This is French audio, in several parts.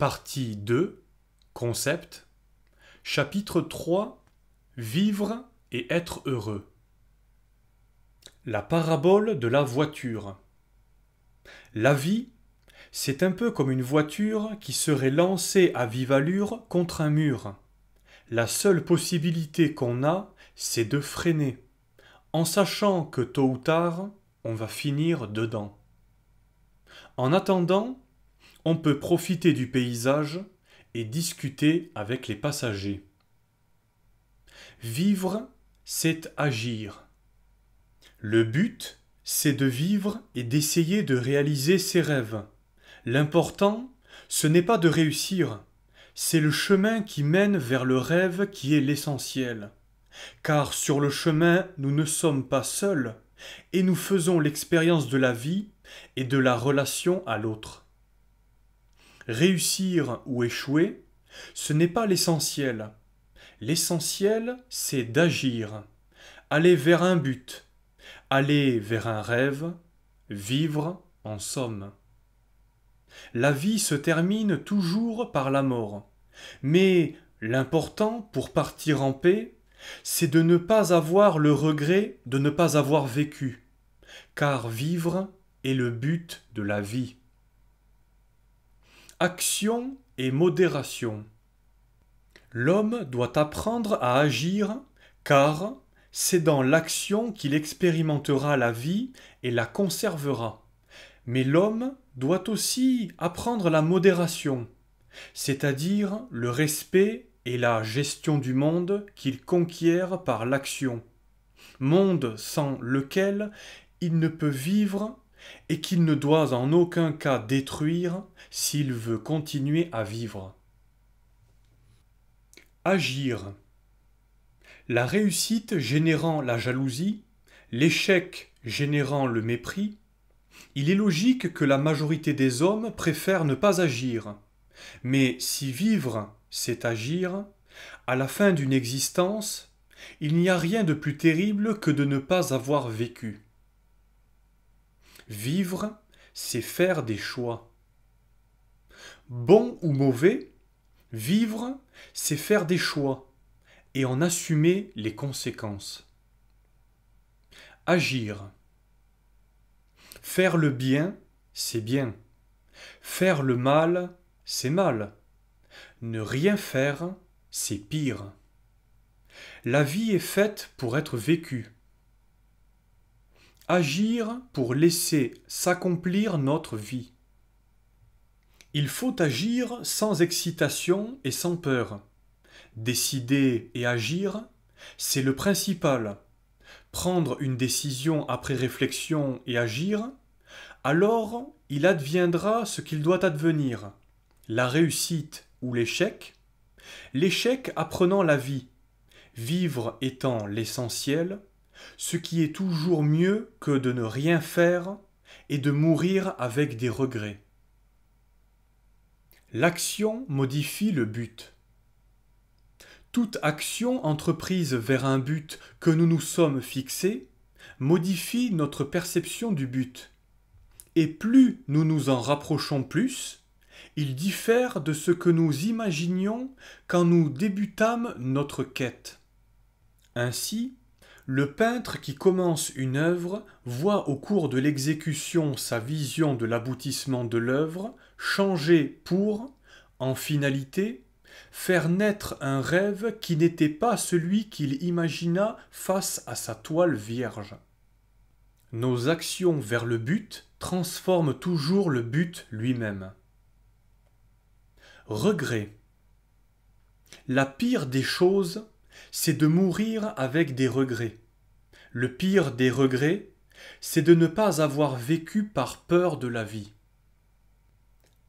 Partie 2 Concept Chapitre 3 Vivre et être heureux La parabole de la voiture La vie, c'est un peu comme une voiture qui serait lancée à vive allure contre un mur. La seule possibilité qu'on a, c'est de freiner, en sachant que tôt ou tard, on va finir dedans. En attendant, on peut profiter du paysage et discuter avec les passagers. Vivre, c'est agir. Le but, c'est de vivre et d'essayer de réaliser ses rêves. L'important, ce n'est pas de réussir, c'est le chemin qui mène vers le rêve qui est l'essentiel. Car sur le chemin, nous ne sommes pas seuls, et nous faisons l'expérience de la vie et de la relation à l'autre. Réussir ou échouer, ce n'est pas l'essentiel. L'essentiel, c'est d'agir, aller vers un but, aller vers un rêve, vivre en somme. La vie se termine toujours par la mort, mais l'important pour partir en paix, c'est de ne pas avoir le regret de ne pas avoir vécu, car vivre est le but de la vie. Action et modération. L'homme doit apprendre à agir car c'est dans l'action qu'il expérimentera la vie et la conservera. Mais l'homme doit aussi apprendre la modération, c'est-à-dire le respect et la gestion du monde qu'il conquiert par l'action, monde sans lequel il ne peut vivre et qu'il ne doit en aucun cas détruire s'il veut continuer à vivre. Agir. La réussite générant la jalousie, l'échec générant le mépris, il est logique que la majorité des hommes préfèrent ne pas agir. Mais si vivre, c'est agir, à la fin d'une existence, il n'y a rien de plus terrible que de ne pas avoir vécu. Vivre, c'est faire des choix. Bon ou mauvais, vivre, c'est faire des choix et en assumer les conséquences. Agir. Faire le bien, c'est bien. Faire le mal, c'est mal. Ne rien faire, c'est pire. La vie est faite pour être vécue. Agir pour laisser s'accomplir notre vie. Il faut agir sans excitation et sans peur. Décider et agir, c'est le principal. Prendre une décision après réflexion et agir, alors il adviendra ce qu'il doit advenir, la réussite ou l'échec, l'échec apprenant la vie, vivre étant l'essentiel, ce qui est toujours mieux que de ne rien faire et de mourir avec des regrets. L'action modifie le but. Toute action entreprise vers un but que nous nous sommes fixés modifie notre perception du but. Et plus nous nous en rapprochons plus, il diffère de ce que nous imaginions quand nous débutâmes notre quête. Ainsi, le peintre qui commence une œuvre voit au cours de l'exécution sa vision de l'aboutissement de l'œuvre changer pour, en finalité, faire naître un rêve qui n'était pas celui qu'il imagina face à sa toile vierge. Nos actions vers le but transforment toujours le but lui-même. Regret. La pire des choses c'est de mourir avec des regrets. Le pire des regrets, c'est de ne pas avoir vécu par peur de la vie.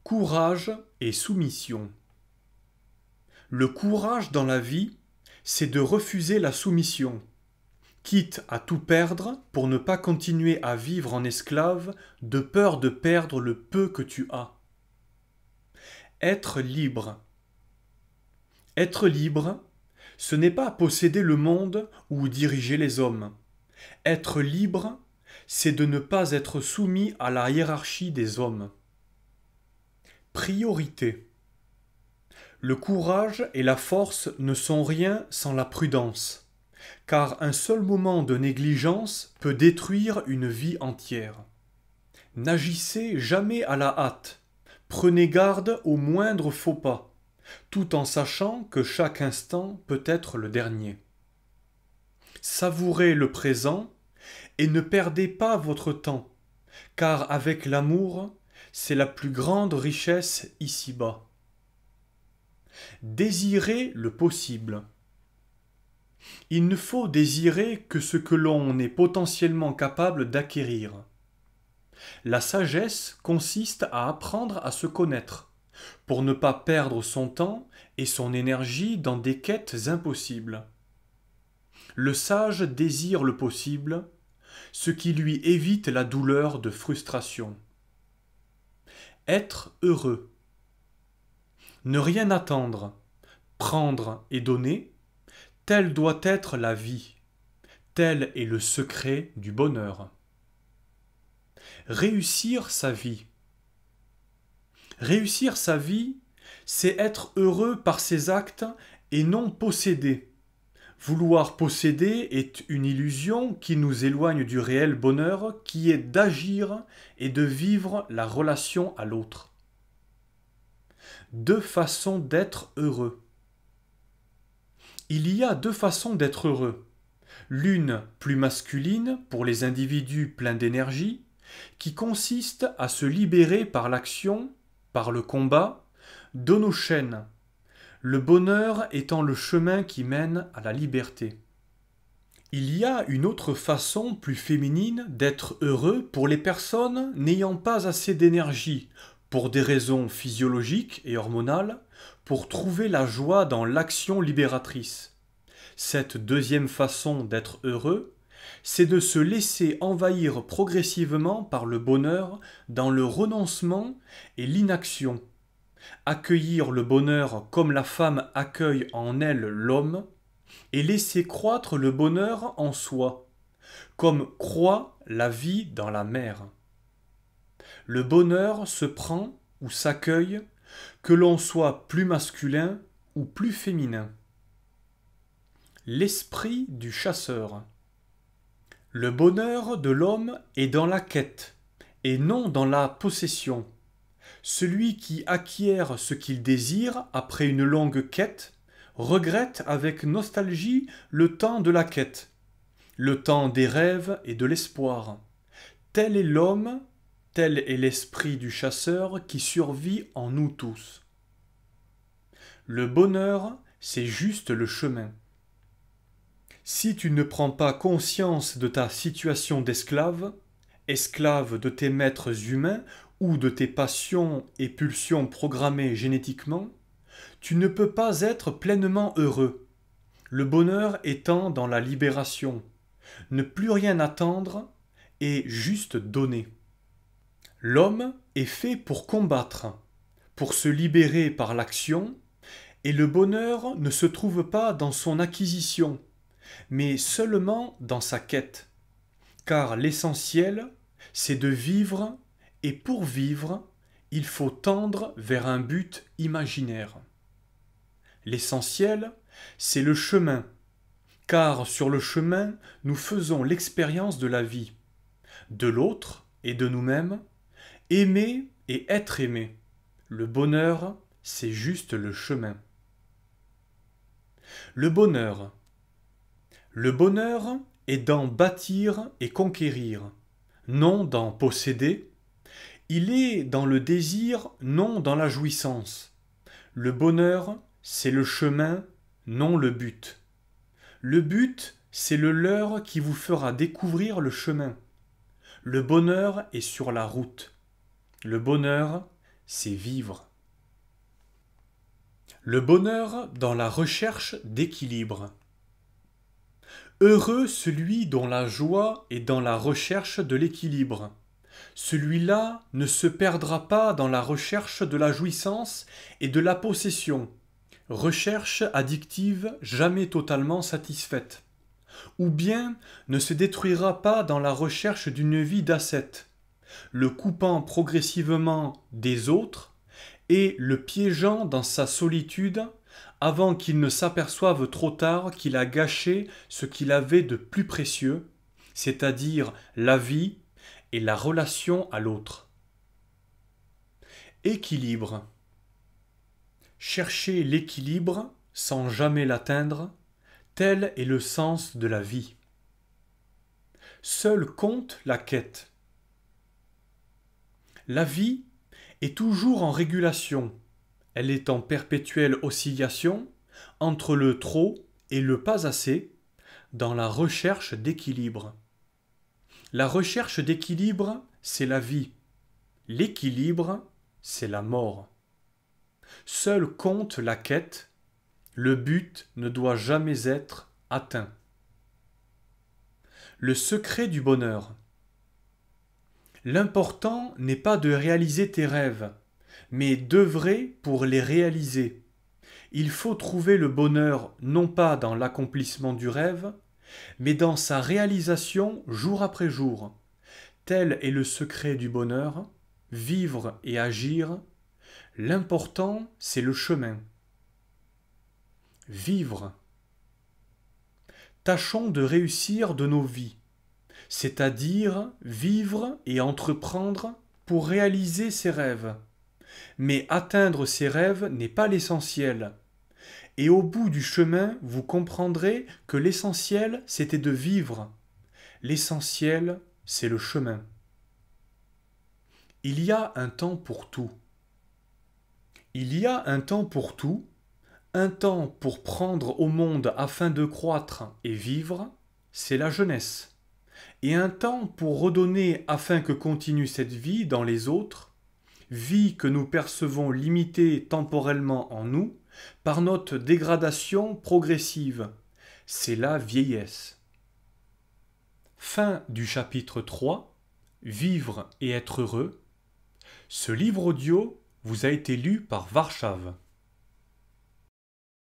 Courage et soumission. Le courage dans la vie, c'est de refuser la soumission, quitte à tout perdre pour ne pas continuer à vivre en esclave de peur de perdre le peu que tu as. Être libre. Être libre, ce n'est pas posséder le monde ou diriger les hommes. Être libre, c'est de ne pas être soumis à la hiérarchie des hommes. Priorité. Le courage et la force ne sont rien sans la prudence, car un seul moment de négligence peut détruire une vie entière. N'agissez jamais à la hâte, prenez garde au moindre faux pas tout en sachant que chaque instant peut être le dernier. Savourez le présent et ne perdez pas votre temps, car avec l'amour, c'est la plus grande richesse ici-bas. Désirez le possible. Il ne faut désirer que ce que l'on est potentiellement capable d'acquérir. La sagesse consiste à apprendre à se connaître, pour ne pas perdre son temps et son énergie dans des quêtes impossibles. Le sage désire le possible, ce qui lui évite la douleur de frustration. Être heureux. Ne rien attendre, prendre et donner, telle doit être la vie, tel est le secret du bonheur. Réussir sa vie Réussir sa vie, c'est être heureux par ses actes et non posséder. Vouloir posséder est une illusion qui nous éloigne du réel bonheur qui est d'agir et de vivre la relation à l'autre. Deux façons d'être heureux. Il y a deux façons d'être heureux. L'une plus masculine pour les individus pleins d'énergie, qui consiste à se libérer par l'action par le combat, de nos chaînes, le bonheur étant le chemin qui mène à la liberté. Il y a une autre façon plus féminine d'être heureux pour les personnes n'ayant pas assez d'énergie, pour des raisons physiologiques et hormonales, pour trouver la joie dans l'action libératrice. Cette deuxième façon d'être heureux c'est de se laisser envahir progressivement par le bonheur dans le renoncement et l'inaction. Accueillir le bonheur comme la femme accueille en elle l'homme, et laisser croître le bonheur en soi, comme croît la vie dans la mer. Le bonheur se prend ou s'accueille, que l'on soit plus masculin ou plus féminin. L'esprit du chasseur. Le bonheur de l'homme est dans la quête, et non dans la possession. Celui qui acquiert ce qu'il désire après une longue quête regrette avec nostalgie le temps de la quête, le temps des rêves et de l'espoir. Tel est l'homme, tel est l'esprit du chasseur qui survit en nous tous. Le bonheur, c'est juste le chemin. Si tu ne prends pas conscience de ta situation d'esclave, esclave de tes maîtres humains ou de tes passions et pulsions programmées génétiquement, tu ne peux pas être pleinement heureux. Le bonheur étant dans la libération, ne plus rien attendre et juste donner. L'homme est fait pour combattre, pour se libérer par l'action, et le bonheur ne se trouve pas dans son acquisition, mais seulement dans sa quête. Car l'essentiel, c'est de vivre, et pour vivre, il faut tendre vers un but imaginaire. L'essentiel, c'est le chemin, car sur le chemin, nous faisons l'expérience de la vie, de l'autre et de nous-mêmes, aimer et être aimé. Le bonheur, c'est juste le chemin. Le bonheur, le bonheur est dans bâtir et conquérir, non dans posséder. Il est dans le désir, non dans la jouissance. Le bonheur, c'est le chemin, non le but. Le but, c'est le leurre qui vous fera découvrir le chemin. Le bonheur est sur la route. Le bonheur, c'est vivre. Le bonheur dans la recherche d'équilibre. Heureux celui dont la joie est dans la recherche de l'équilibre. Celui-là ne se perdra pas dans la recherche de la jouissance et de la possession, recherche addictive jamais totalement satisfaite. Ou bien ne se détruira pas dans la recherche d'une vie d'asset, le coupant progressivement des autres et le piégeant dans sa solitude avant qu'il ne s'aperçoive trop tard qu'il a gâché ce qu'il avait de plus précieux, c'est-à-dire la vie et la relation à l'autre. Équilibre. Chercher l'équilibre sans jamais l'atteindre, tel est le sens de la vie. Seul compte la quête. La vie est toujours en régulation, elle est en perpétuelle oscillation entre le trop et le pas assez dans la recherche d'équilibre. La recherche d'équilibre, c'est la vie. L'équilibre, c'est la mort. Seul compte la quête, le but ne doit jamais être atteint. Le secret du bonheur. L'important n'est pas de réaliser tes rêves, mais d'œuvrer pour les réaliser. Il faut trouver le bonheur non pas dans l'accomplissement du rêve, mais dans sa réalisation jour après jour. Tel est le secret du bonheur, vivre et agir. L'important, c'est le chemin. Vivre. Tâchons de réussir de nos vies, c'est-à-dire vivre et entreprendre pour réaliser ses rêves. Mais atteindre ses rêves n'est pas l'essentiel. Et au bout du chemin, vous comprendrez que l'essentiel, c'était de vivre. L'essentiel, c'est le chemin. Il y a un temps pour tout. Il y a un temps pour tout, un temps pour prendre au monde afin de croître et vivre, c'est la jeunesse, et un temps pour redonner afin que continue cette vie dans les autres, vie que nous percevons limitée temporellement en nous par notre dégradation progressive. C'est la vieillesse. Fin du chapitre 3 Vivre et être heureux. Ce livre audio vous a été lu par Varchave.